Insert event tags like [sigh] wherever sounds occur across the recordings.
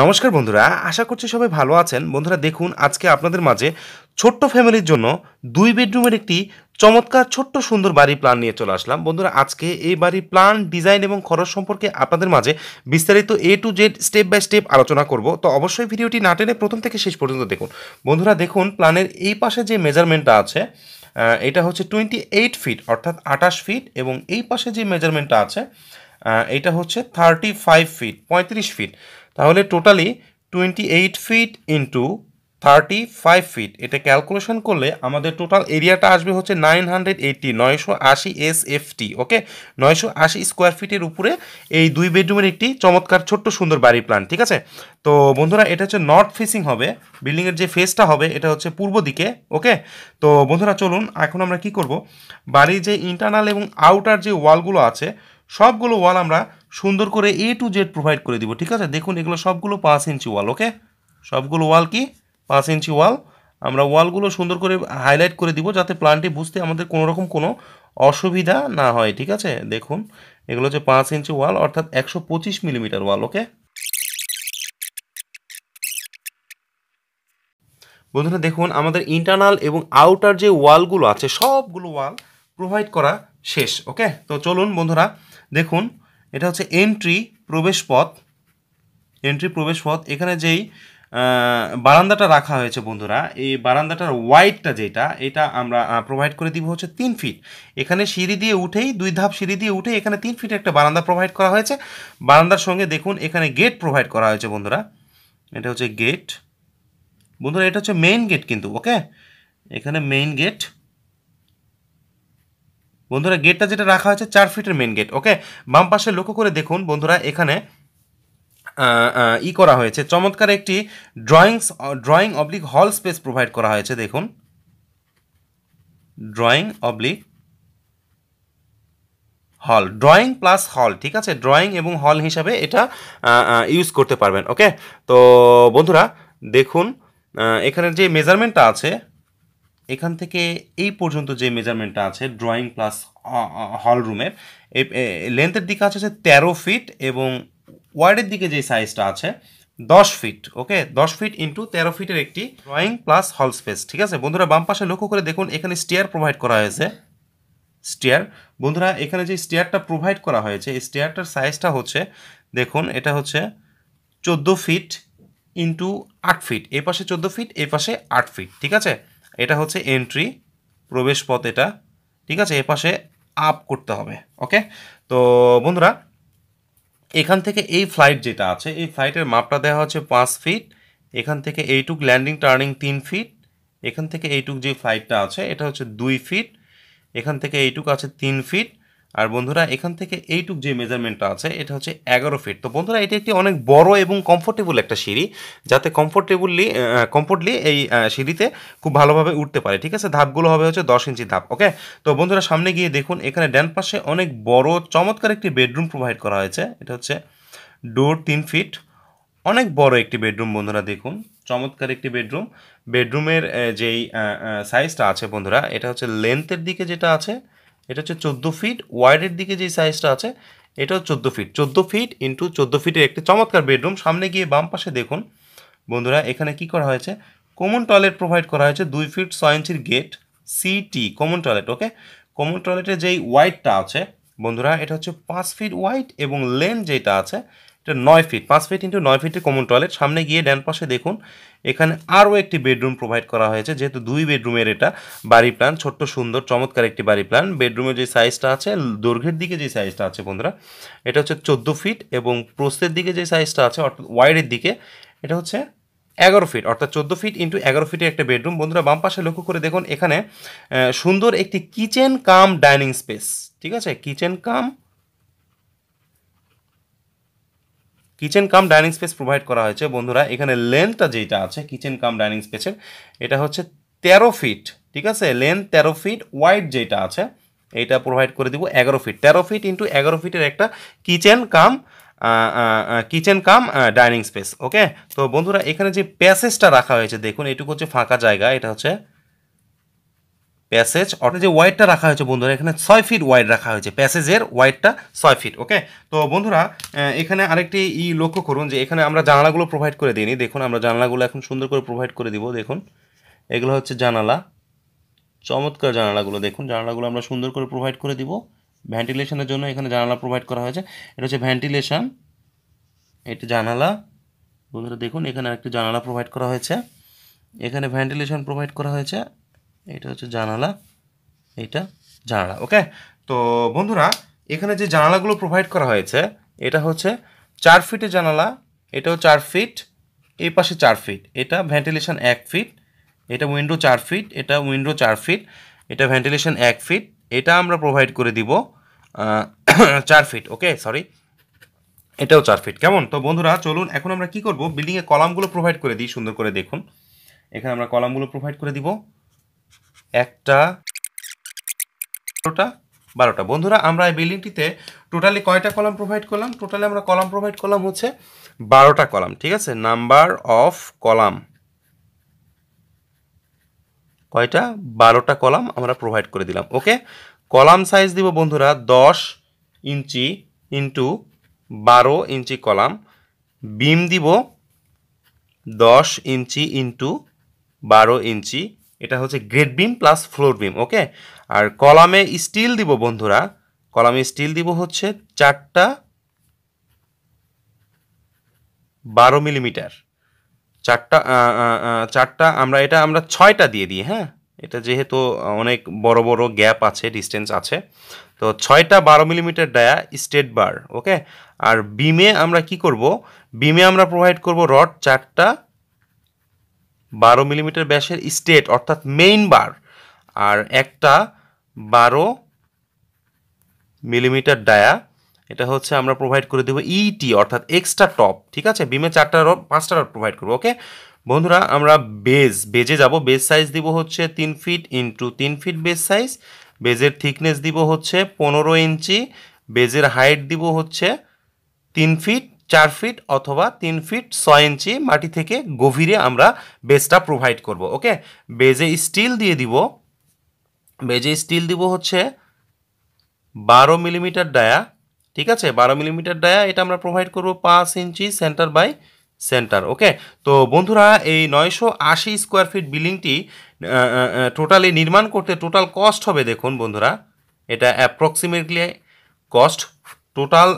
নমস্কার বন্ধুরা আশা করছি সবাই ভালো আছেন বন্ধুরা দেখুন আজকে আপনাদের মাঝে ছোট্ট ফ্যামিলির জন্য দুই বেডরুমের একটি চমৎকার ছোট্ট সুন্দর বাড়ি প্ল্যান নিয়ে চলে আসলাম বন্ধুরা আজকে এই বাড়ির প্ল্যান ডিজাইন এবং খরচ সম্পর্কে আপনাদের মাঝে বিস্তারিত A to Z step by step আলোচনা করব তো অবশ্যই ভিডিওটি না টেনে প্রথম থেকে শেষ পর্যন্ত দেখুন বন্ধুরা দেখুন প্ল্যানের এই পাশে যে মেজারমেন্টটা আছে এটা হচ্ছে টোয়েন্টি এইট ফিট অর্থাৎ আটাশ ফিট এবং এই পাশে যে মেজারমেন্টটা আছে এটা হচ্ছে থার্টি ফাইভ ফিট পঁয়ত্রিশ ফিট তাহলে totally twenty eight feet into thirty five feet এটা ক্যালকুলেশন করলে আমাদের টোটাল এরিয়াটা আসবে হচ্ছে নাইন হান্ড্রেড এইটটি নয়শো আশি এস এফ টি ওকে নয়শো আশি স্কোয়ার ফিটের উপরে এই দুই বেডরুমের একটি চমৎকার ছোট্ট সুন্দর বাড়ি প্ল্যান ঠিক আছে তো বন্ধুরা এটা হচ্ছে নর্থ ফেসিং হবে বিল্ডিংয়ের যে ফেসটা হবে এটা হচ্ছে পূর্ব দিকে ওকে তো বন্ধুরা চলুন এখন আমরা কি করব বাড়ির যে ইন্টারনাল এবং আউটার যে ওয়ালগুলো আছে সবগুলো ওয়াল আমরা সুন্দর করে এ টু জেড প্রোভাইড করে দিব ঠিক আছে দেখুন এগুলো সবগুলো পাঁচ ইঞ্চি ওয়াল ওকে সবগুলো ওয়াল কি পাঁচ ইঞ্চি ওয়াল আমরা ওয়ালগুলো সুন্দর করে হাইলাইট করে দিব যাতে প্ল্যানটি বুঝতে আমাদের কোনো রকম কোনো অসুবিধা না হয় ঠিক আছে দেখুন এগুলো হচ্ছে পাঁচ ইঞ্চি ওয়াল অর্থাৎ একশো পঁচিশ মিলিমিটার ওয়াল ওকে বন্ধুরা দেখুন আমাদের ইন্টারনাল এবং আউটার যে ওয়ালগুলো আছে সবগুলো ওয়াল প্রোভাইড করা শেষ ওকে তো চলুন বন্ধুরা দেখুন এটা হচ্ছে এন্ট্রি প্রবেশ পথ এন্ট্রি প্রবেশ পথ এখানে যেই বারান্দাটা রাখা হয়েছে বন্ধুরা এই বারান্দাটার ওয়াইডটা যেটা এটা আমরা প্রোভাইড করে দিব হচ্ছে তিন ফিট এখানে সিঁড়ি দিয়ে উঠেই দুই ধাপ সিঁড়ি দিয়ে উঠে এখানে তিন ফিট একটা বারান্দা প্রোভাইড করা হয়েছে বারান্দার সঙ্গে দেখুন এখানে গেট প্রোভাইড করা হয়েছে বন্ধুরা এটা হচ্ছে গেট বন্ধুরা এটা হচ্ছে মেইন গেট কিন্তু ওকে এখানে মেইন গেট বন্ধুরা গেটটা যেটা রাখা হয়েছে চার ফিটের মেন গেট ওকে বাম পাশে লক্ষ্য করে দেখুন বন্ধুরা এখানে ই করা হয়েছে চমৎকার একটি drawings drawing oblique hall space provide করা হয়েছে দেখুন drawing oblique hall drawing plus hall ঠিক আছে ড্রয়িং এবং হল হিসাবে এটা ইউজ করতে পারবেন ওকে তো বন্ধুরা দেখুন এখানে যে মেজারমেন্টটা আছে এখান থেকে এই পর্যন্ত যে মেজারমেন্টটা আছে ড্রয়িং প্লাস হল রুমের লেন্থের দিকে আছে তেরো ফিট এবং ওয়ার্ডের দিকে যে সাইজটা আছে দশ ফিট ওকে দশ ফিট ইন্টু তেরো ফিটের একটি ড্রয়িং প্লাস হল স্পেস ঠিক আছে বন্ধুরা বাম পাশে লক্ষ্য করে দেখুন এখানে স্টেয়ার প্রোভাইড করা হয়েছে স্টেয়ার বন্ধুরা এখানে যে স্টেয়ারটা প্রোভাইড করা হয়েছে এই স্টেয়ারটার সাইজটা হচ্ছে দেখুন এটা হচ্ছে চোদ্দো ফিট ইন্টু আট ফিট এ পাশে চোদ্দো ফিট এ পাশে আট ফিট ঠিক আছে এটা হচ্ছে এন্ট্রি প্রবেশ পথ এটা ঠিক আছে এপাশে আপ করতে হবে ওকে তো বন্ধুরা এখান থেকে এই ফ্লাইট যেটা আছে এই ফ্লাইটের মাপটা দেওয়া হচ্ছে পাঁচ ফিট এখান থেকে এইটুক ল্যান্ডিং টার্নিং তিন ফিট এখান থেকে এইটুক যে ফ্লাইটটা আছে এটা হচ্ছে দুই ফিট এখান থেকে এইটুক আছে তিন ফিট আর বন্ধুরা এখান থেকে এইটুক যে মেজারমেন্টটা আছে এটা হচ্ছে এগারো ফিট তো বন্ধুরা এটি একটি অনেক বড় এবং কমফোর্টেবল একটা সিঁড়ি যাতে কমফোর্টেবলি কমফোর্টলি এই সিঁড়িতে খুব ভালোভাবে উঠতে পারে ঠিক আছে ধাপগুলো হবে হচ্ছে দশ ইঞ্চি ধাপ ওকে তো বন্ধুরা সামনে গিয়ে দেখুন এখানে ড্যান পাশে অনেক বড় চমৎকার একটি বেডরুম প্রোভাইড করা হয়েছে এটা হচ্ছে ডোর তিন ফিট অনেক বড় একটি বেডরুম বন্ধুরা দেখুন চমৎকার একটি বেডরুম বেডরুমের যেই সাইজটা আছে বন্ধুরা এটা হচ্ছে লেন্থের দিকে যেটা আছে এটা হচ্ছে চোদ্দো ফিট ওয়াইডের দিকে যে সাইজটা আছে এটাও চোদ্দো ফিট চোদ্দো ফিট ইন্টু চোদ্দো ফিটের একটি চমৎকার বেডরুম সামনে গিয়ে বাম পাশে দেখুন বন্ধুরা এখানে কি করা হয়েছে কমন টয়লেট প্রোভাইড করা হয়েছে দুই ফিট ছয় ইঞ্চির গেট সিটি কমন টয়লেট ওকে কমন টয়লেটের যেই ওয়াইডটা আছে বন্ধুরা এটা হচ্ছে পাঁচ ফিট ওয়াইড এবং লেন যেটা আছে এটা নয় ফিট পাঁচ ফিট ইন্টু নয় ফিটের কমন টয়লেট সামনে গিয়ে ডান পাশে দেখুন এখানে আরও একটি বেডরুম প্রোভাইড করা হয়েছে যেহেতু দুই বেডরুমের এটা বাড়ি প্ল্যান ছোট্ট সুন্দর চমৎকার একটি বাড়ি প্ল্যান বেডরুমের যে সাইজটা আছে দৈর্ঘ্যের দিকে যে সাইজটা আছে বন্ধুরা এটা হচ্ছে চোদ্দো ফিট এবং প্রস্তের দিকে যে সাইজটা আছে অর্থাৎ ওয়াইডের দিকে এটা হচ্ছে এগারো ফিট অর্থাৎ চোদ্দো ফিট ইন্টু এগারো ফিটের একটা বেডরুম বন্ধুরা বাম পাশে লক্ষ্য করে দেখুন এখানে সুন্দর একটি কিচেন কাম ডাইনিং স্পেস ঠিক আছে kitchen cum kitchen cum dining space provide করা হয়েছে বন্ধুরা এখানে লেন্থটা যেটা আছে কিচেন কাম ডাইনিং স্পেসের এটা হচ্ছে তেরো ফিট ঠিক আছে লেন্থ তেরো ফিট ওয়াইড যেটা আছে এটা প্রোভাইড করে দিব এগারো ফিট তেরো ফিট ইন্টু এগারো ফিটের একটা kitchen cum kitchen cum dining space okay তো বন্ধুরা এখানে যে প্যাসেজটা রাখা হয়েছে দেখুন এটুকু হচ্ছে ফাঁকা জায়গা এটা হচ্ছে প্যাসেজ অর্থাৎ যে ওয়াইডটা রাখা হয়েছে বন্ধুরা এখানে ছয় ফিট ওয়াইড রাখা হয়েছে প্যাসেজের ওয়াইডটা ছয় ফিট ওকে তো বন্ধুরা এখানে আরেকটি ই লক্ষ্য করুন যে এখানে আমরা জানালাগুলো প্রোভাইড করে দিইনি দেখুন আমরা জানালাগুলো এখন সুন্দর করে প্রোভাইড করে দিব দেখুন এগুলো হচ্ছে জানালা চমৎকার জানালাগুলো দেখুন জানালাগুলো আমরা সুন্দর করে প্রোভাইড করে দিব ভেন্টিলেশনের জন্য এখানে জানালা প্রোভাইড করা হয়েছে এটা হচ্ছে ভেন্টিলেশন এটা জানালা বন্ধুরা দেখুন এখানে আরেকটি জানালা প্রোভাইড করা হয়েছে এখানে ভেন্টিলেশন প্রোভাইড করা হয়েছে এটা হচ্ছে জানালা এটা জানালা ওকে তো বন্ধুরা এখানে যে জানালাগুলো প্রোভাইড করা হয়েছে এটা হচ্ছে চার ফিটের জানালা এটাও চার ফিট এই পাশে চার ফিট এটা ভেন্টিলেশন এক ফিট এটা উইন্ডো চার ফিট এটা উইন্ডো চার ফিট এটা ভেন্টিলেশন এক ফিট এটা আমরা প্রোভাইড করে দিব [coughs] চার ফিট ওকে সরি এটাও চার ফিট কেমন তো বন্ধুরা চলুন এখন আমরা কি করব বিল্ডিংয়ে কলামগুলো প্রোভাইড করে দিই সুন্দর করে দেখুন এখানে আমরা কলামগুলো প্রোভাইড করে দিব একটা বারোটা বারোটা বন্ধুরা আমরা এই বিল্ডিংটিতে টোটালি কয়টা কলাম প্রোভাইড করলাম টোটালি আমরা কলাম প্রোভাইড করলাম হচ্ছে বারোটা কলাম ঠিক আছে নাম্বার অফ কলাম কয়টা বারোটা কলাম আমরা প্রোভাইড করে দিলাম ওকে কলাম সাইজ দিব বন্ধুরা দশ ইঞ্চি ইন্টু বারো ইঞ্চি কলাম বিম দিব দশ ইঞ্চি ইন্টু বারো ইঞ্চি এটা হচ্ছে grade beam plus floor beam okay আর কলামে স্টিল দিব বন্ধুরা কলামে স্টিল দিব হচ্ছে চারটা বারো মিলিমিটার চারটা চারটা আমরা এটা আমরা ছয়টা দিয়ে দিই হ্যাঁ এটা যেহেতু অনেক বড় বড় গ্যাপ আছে ডিস্টেন্স আছে তো ছয়টা বারো millimetre dia straight bar okay আর বিমে আমরা কি করব বিমে আমরা প্রোভাইড করব রড চারটা বারো মিলিমিটার ব্যাসের স্টেট অর্থাৎ মেইন বার আর একটা বারো মিলিমিটার ডায়া এটা হচ্ছে আমরা প্রোভাইড করে দেবো ইটি e অর্থাৎ এক্সট্রা টপ ঠিক আছে বিমে চারটা রড পাঁচটা রড প্রোভাইড করবো ওকে বন্ধুরা আমরা বেজ বেজে যাব বেজ সাইজ দিব হচ্ছে তিন ফিট ইন্টু তিন ফিট বেজ সাইজ বেজের থিকনেস দিব হচ্ছে পনেরো ইঞ্চি বেজের হাইট দিব হচ্ছে তিন ফিট চার ফিট অথবা তিন ফিট ছয় ইঞ্চি মাটি থেকে গভীরে আমরা বেজটা প্রোভাইড করব ওকে বেজে স্টিল দিয়ে দিব বেজে স্টিল দিব হচ্ছে বারো মিলিমিটার ডায়া ঠিক আছে বারো মিলিমিটার ডায়া এটা আমরা প্রোভাইড করব পাঁচ inch centre by centre okay তো বন্ধুরা এই নয়শো আশি স্কোয়ার ফিট বিল্ডিংটি টোটালি নির্মাণ করতে টোটাল কস্ট হবে দেখুন বন্ধুরা এটা অ্যাপ্রক্সিমেটলি কস্ট টোটাল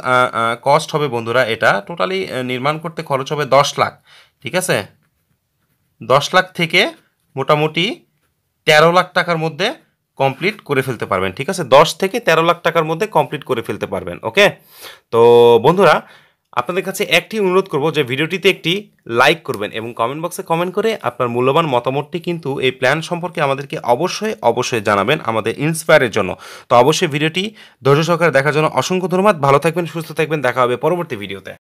কস্ট হবে বন্ধুরা এটা টোটালি নির্মাণ করতে খরচ হবে দশ লাখ ঠিক আছে দশ লাখ থেকে মোটামুটি তেরো লাখ টাকার মধ্যে কমপ্লিট করে ফেলতে পারবেন ঠিক আছে দশ থেকে তেরো লাখ টাকার মধ্যে কমপ্লিট করে ফেলতে পারবেন ওকে তো বন্ধুরা আপনাদের কাছে একটি অনুরোধ করব যে ভিডিওটিতে একটি লাইক করবেন এবং কমেন্ট বক্সে কমেন্ট করে আপনার মূল্যবান মতামতটি কিন্তু এই প্ল্যান সম্পর্কে আমাদেরকে অবশ্যই অবশ্যই জানাবেন আমাদের ইন্সপায়ারের জন্য তো অবশ্যই ভিডিওটি ধৈর্য সহকারে দেখার জন্য অসংখ্য ধন্যবাদ ভালো থাকবেন সুস্থ থাকবেন দেখা হবে পরবর্তী ভিডিওতে